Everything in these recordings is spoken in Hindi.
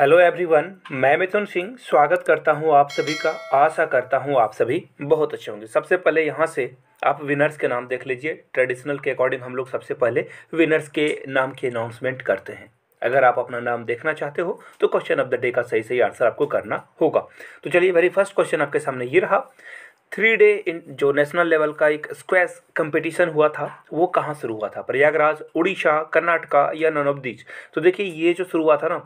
हेलो एवरीवन मैं मिथुन सिंह स्वागत करता हूं आप सभी का आशा करता हूं आप सभी बहुत अच्छे होंगे सबसे पहले यहां से आप विनर्स के नाम देख लीजिए ट्रेडिशनल के अकॉर्डिंग हम लोग सबसे पहले विनर्स के नाम की अनाउंसमेंट करते हैं अगर आप अपना नाम देखना चाहते हो तो क्वेश्चन ऑफ द डे का सही सही आंसर आपको करना होगा तो चलिए वेरी फर्स्ट क्वेश्चन आपके सामने ये रहा थ्री डे इन जो नेशनल लेवल का एक स्क्वैश कंपटीशन हुआ था वो कहाँ शुरू हुआ था प्रयागराज उड़ीसा कर्नाटका या नन ऑफ तो देखिए ये जो शुरू हुआ था ना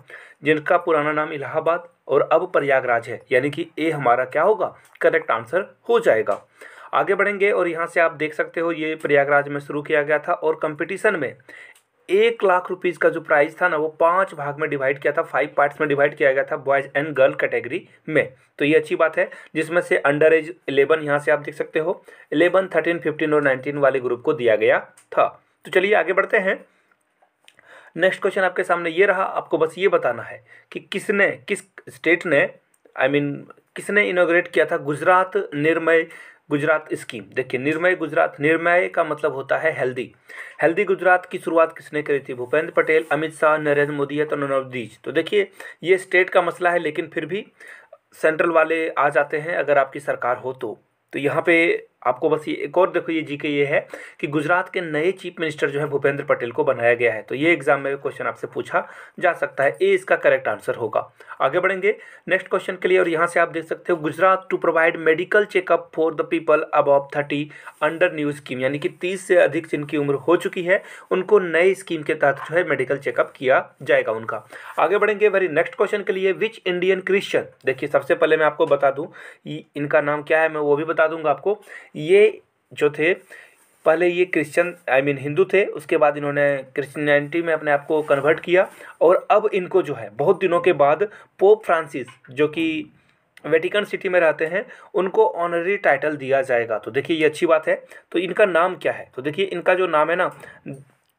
जिनका पुराना नाम इलाहाबाद और अब प्रयागराज है यानी कि ए हमारा क्या होगा करेक्ट आंसर हो जाएगा आगे बढ़ेंगे और यहाँ से आप देख सकते हो ये प्रयागराज में शुरू किया गया था और कंपटीशन में एक लाख रुपीज़ का जो प्राइस था ना वो पांच भाग में डिवाइड किया था फाइव पार्ट्स में डिवाइड किया गया था बॉयज़ एंड गर्ल कैटेगरी में तो ये अच्छी बात है जिसमें से अंडर एज इलेवन यहाँ से आप देख सकते हो इलेवन थर्टीन फिफ्टीन और नाइनटीन वाले ग्रुप को दिया गया था तो चलिए आगे बढ़ते हैं नेक्स्ट क्वेश्चन आपके सामने ये रहा आपको बस ये बताना है कि किसने किस स्टेट ने आई I मीन mean, किसने इनोग्रेट किया था गुजरात निर्मय गुजरात स्कीम देखिए निर्मय गुजरात निर्मय का मतलब होता है हेल्दी हेल्दी गुजरात की शुरुआत किसने करी थी भूपेंद्र पटेल अमित शाह नरेंद्र मोदी या तो नवदीज तो देखिए ये स्टेट का मसला है लेकिन फिर भी सेंट्रल वाले आ जाते हैं अगर आपकी सरकार हो तो, तो यहाँ पे आपको बस ये एक और देखो ये जी के ये है कि गुजरात के नए चीफ मिनिस्टर जो है भूपेंद्र पटेल को बनाया गया है तो ये एग्जाम में क्वेश्चन आपसे पूछा जा सकता है ए इसका करेक्ट आंसर होगा आगे बढ़ेंगे नेक्स्ट क्वेश्चन के लिए और यहाँ से आप देख सकते हो Gujarat to provide medical checkup for the people above thirty under new scheme यानी कि तीस से अधिक जिनकी उम्र हो चुकी है उनको नए स्कीम के तहत जो है मेडिकल चेकअप किया जाएगा उनका आगे बढ़ेंगे वेरी नेक्स्ट क्वेश्चन के लिए विच इंडियन क्रिश्चियन देखिए सबसे पहले मैं आपको बता दूँ इनका नाम क्या है मैं वो भी बता दूंगा आपको ये जो थे पहले ये क्रिश्चियन आई मीन हिंदू थे उसके बाद इन्होंने क्रिश्चियनिटी में अपने आप को कन्वर्ट किया और अब इनको जो है बहुत दिनों के बाद पोप फ्रांसिस जो कि वेटिकन सिटी में रहते हैं उनको ऑनरी टाइटल दिया जाएगा तो देखिए ये अच्छी बात है तो इनका नाम क्या है तो देखिए इनका जो नाम है ना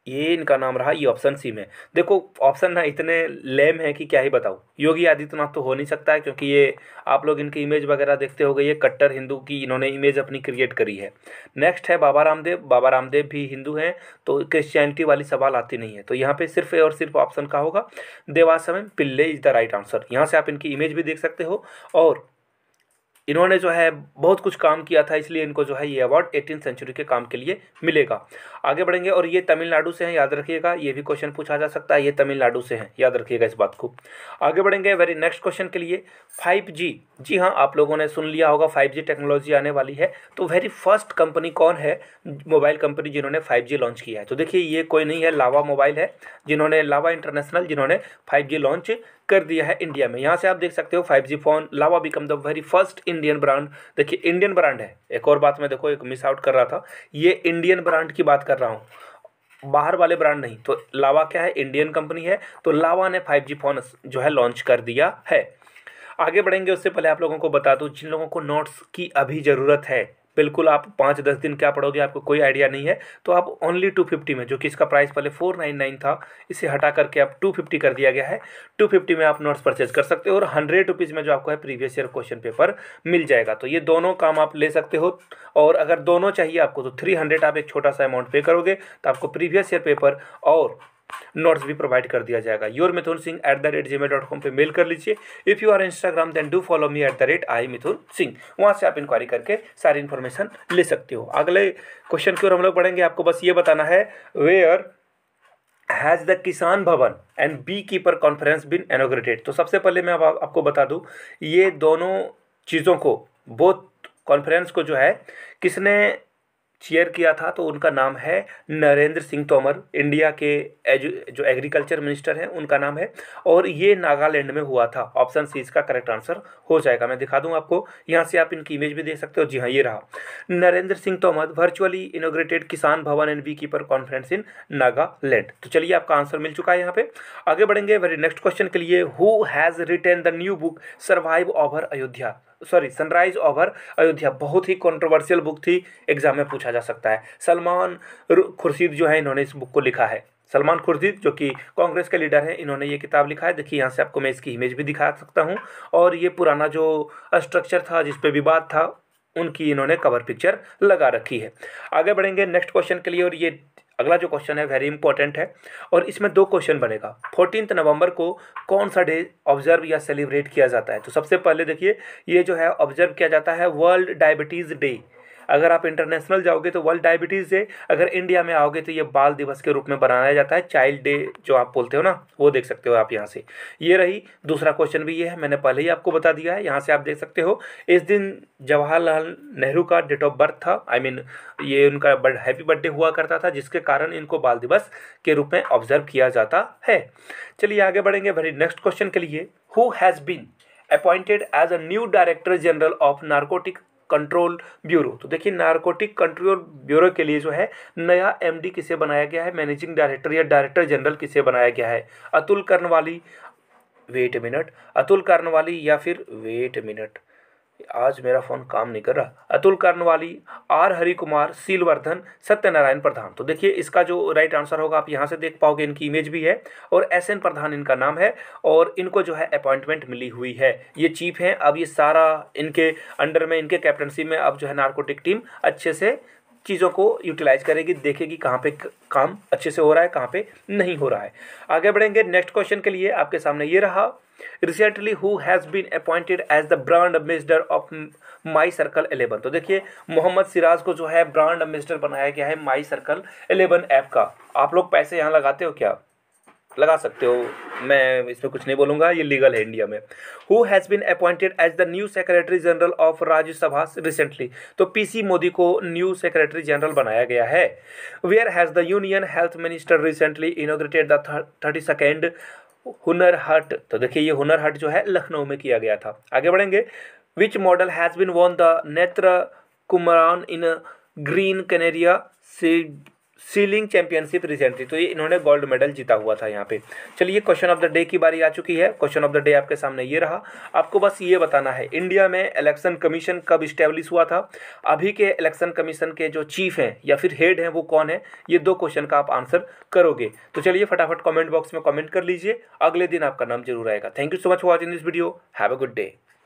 ये इनका नाम रहा ये ऑप्शन सी में देखो ऑप्शन ना इतने लेम है कि क्या ही बताऊँ योगी आदित्यनाथ तो हो नहीं सकता है क्योंकि ये आप लोग इनकी इमेज वगैरह देखते हो ये कट्टर हिंदू की इन्होंने इमेज अपनी क्रिएट करी है नेक्स्ट है बाबा रामदेव बाबा रामदेव भी हिंदू हैं तो क्रिश्चियनिटी वाली सवाल आती नहीं है तो यहाँ पर सिर्फ और सिर्फ ऑप्शन का होगा Devasahayam Pillai is the right answer यहाँ से आप इनकी इमेज भी देख सकते हो और इन्होंने जो है बहुत कुछ काम किया था इसलिए इनको जो है ये अवार्ड एटीन सेंचुरी के काम के लिए मिलेगा आगे बढ़ेंगे और ये तमिलनाडु से हैं याद रखिएगा ये भी क्वेश्चन पूछा जा सकता है ये तमिलनाडु से हैं याद रखिएगा इस बात को आगे बढ़ेंगे वेरी नेक्स्ट क्वेश्चन के लिए फाइव जी जी हाँ आप लोगों ने सुन लिया होगा फाइव जी टेक्नोलॉजी आने वाली है तो वेरी फर्स्ट कंपनी कौन है मोबाइल कंपनी जिन्होंने फाइव जी लॉन्च किया है तो देखिए ये कोई नहीं है लावा मोबाइल है जिन्होंने लावा इंटरनेशनल जिन्होंने फाइव जी लॉन्च कर दिया है इंडिया में यहाँ से आप देख सकते हो 5G phone Lava become the very first Indian brand देखिए इंडियन ब्रांड है एक और बात मैं देखो एक मिस आउट कर रहा था ये इंडियन ब्रांड की बात कर रहा हूँ बाहर वाले ब्रांड नहीं तो लावा क्या है इंडियन कंपनी है तो लावा ने फाइव फोन जो है लॉन्च कर दिया है आगे बढ़ेंगे उससे पहले आप लोगों को बता दूँ जिन लोगों को नोट्स की अभी ज़रूरत है बिल्कुल आप पाँच दस दिन क्या पढ़ोगे आपको कोई आइडिया नहीं है तो आप ओनली टू फिफ्टी में जो कि इसका प्राइस पहले फोर नाइन नाइन था इसे हटा करके आप टू फिफ्टी कर दिया गया है टू फिफ्टी में आप नोट्स परचेज कर सकते हो और हंड्रेड रुपीज़ में जो आपको है प्रीवियस ईयर क्वेश्चन पेपर मिल जाएगा तो ये दोनों काम आप ले सकते हो और अगर दोनों चाहिए आपको तो थ्री हंड्रेड आप एक छोटा सा अमाउंट पे करोगे तो आपको प्रीवियस ईयर पेपर और नोट्स भी प्रोवाइड कर दिया जाएगा your Mithun Singh at the rate Gmail dot com पर मेल कर लीजिए if you are Instagram then do follow me at the rate I Mithun Singh वहाँ से आप इंक्वायरी करके सारी इन्फॉर्मेशन ले सकते हो अगले क्वेश्चन की ओर हम लोग पढ़ेंगे आपको बस ये बताना है where has the Kisan Bhavan and beekeeper conference been inaugurated तो सबसे पहले मैं अब आप, आपको बता दूं ये दोनों चीज़ों को बोथ कॉन्फ्रेंस को जो है किसने चेयर किया था तो उनका नाम है नरेंद्र सिंह तोमर इंडिया के एजु जो एग्रीकल्चर मिनिस्टर हैं उनका नाम है और ये नागालैंड में हुआ था ऑप्शन सी इसका करेक्ट आंसर हो जाएगा मैं दिखा दूँ आपको यहाँ से आप इनकी इमेज भी देख सकते हो जी हाँ ये रहा Narendra Singh Tomar virtually inaugurated Kisan Bhavan and beekeeper conference in Nagaland तो चलिए आपका आंसर मिल चुका है यहाँ पे आगे बढ़ेंगे वेरी नेक्स्ट क्वेश्चन के लिए who has written the new book survive over Ayodhya sorry sunrise over Ayodhya बहुत ही कंट्रोवर्शियल बुक थी एग्जाम में पूछा जा सकता है सलमान खुर्शीद जो है इन्होंने इस बुक को लिखा है सलमान खुर्शीद जो कि कांग्रेस के लीडर हैं इन्होंने ये किताब लिखा है देखिए यहाँ से आपको मैं इसकी इमेज भी दिखा सकता हूँ और ये पुराना जो स्ट्रक्चर था जिस विवाद था उनकी इन्होंने कवर पिक्चर लगा रखी है आगे बढ़ेंगे नेक्स्ट क्वेश्चन के लिए और ये अगला जो क्वेश्चन है वेरी इंपॉर्टेंट है और इसमें दो क्वेश्चन बनेगा फोर्टीन नवंबर को कौन सा डे ऑब्जर्व या सेलिब्रेट किया जाता है तो सबसे पहले देखिए ये जो है ऑब्जर्व किया जाता है वर्ल्ड डायबिटीज़ डे अगर आप इंटरनेशनल जाओगे तो वर्ल्ड डायबिटीज़ डे अगर इंडिया में आओगे तो ये बाल दिवस के रूप में बनाया जाता है चाइल्ड डे जो आप बोलते हो ना वो देख सकते हो आप यहाँ से ये रही दूसरा क्वेश्चन भी ये है मैंने पहले ही आपको बता दिया है यहाँ से आप देख सकते हो इस दिन जवाहरलाल नेहरू का डेट ऑफ बर्थ था आई I मीन mean, ये उनका हैप्पी बर्थडे हुआ करता था जिसके कारण इनको बाल दिवस के रूप में ऑब्जर्व किया जाता है चलिए आगे बढ़ेंगे भरी नेक्स्ट क्वेश्चन के लिए who has been appointed as a new director general of narcotic control bureau तो देखिए नारकोटिक कंट्रोल ब्यूरो के लिए जो है नया एमडी किसे बनाया गया है मैनेजिंग डायरेक्टर या डायरेक्टर जनरल किसे बनाया गया है अतुल कर्णवाली वेट मिनट अतुल कर्णवाली या फिर वेट मिनट आज मेरा फ़ोन काम नहीं कर रहा अतुल कर्णवाली आर हरि कुमार सीलवर्धन सत्यनारायण प्रधान तो देखिए इसका जो राइट आंसर होगा आप यहाँ से देख पाओगे इनकी इमेज भी है और एस एन प्रधान इनका नाम है और इनको जो है अपॉइंटमेंट मिली हुई है ये चीफ हैं अब ये सारा इनके अंडर में इनके कैप्टनसी में अब जो है नार्कोटिक टीम अच्छे से चीज़ों को यूटिलाइज करेगी देखेगी कहाँ पे काम अच्छे से हो रहा है कहाँ पे नहीं हो रहा है आगे बढ़ेंगे नेक्स्ट क्वेश्चन के लिए आपके सामने ये रहा recently who has been appointed as the brand ambassador of my circle eleven तो देखिए मोहम्मद सिराज को जो है ब्रांड एम्बेसडर बनाया गया है माई सर्कल एलेवन ऐप का आप लोग पैसे यहाँ लगाते हो क्या लगा सकते हो मैं इसमें कुछ नहीं बोलूंगा ये लीगल है इंडिया में who has been appointed as the new secretary general of Rajya Sabha recently तो पीसी मोदी को न्यू सेक्रेटरी जनरल बनाया गया है where has the union health minister recently inaugurated the thirty second Hunar Haat तो देखिए ये हुनर हट जो है लखनऊ में किया गया था आगे बढ़ेंगे which model has been won the Netra Kumanan in Gran Canaria sea sailing championship recently तो ये इन्होंने गोल्ड मेडल जीता हुआ था यहाँ पे चलिए क्वेश्चन ऑफ द डे की बारी आ चुकी है क्वेश्चन ऑफ द डे आपके सामने ये रहा आपको बस ये बताना है इंडिया में इलेक्शन कमीशन कब इस्टेब्लिश हुआ था अभी के इलेक्शन कमीशन के जो चीफ हैं या फिर हेड हैं वो कौन है ये दो क्वेश्चन का आप आंसर करोगे तो चलिए फटाफट कॉमेंट बॉक्स में कॉमेंट कर लीजिए अगले दिन आपका नाम जरूर आएगा thank you so much watching this video have a good day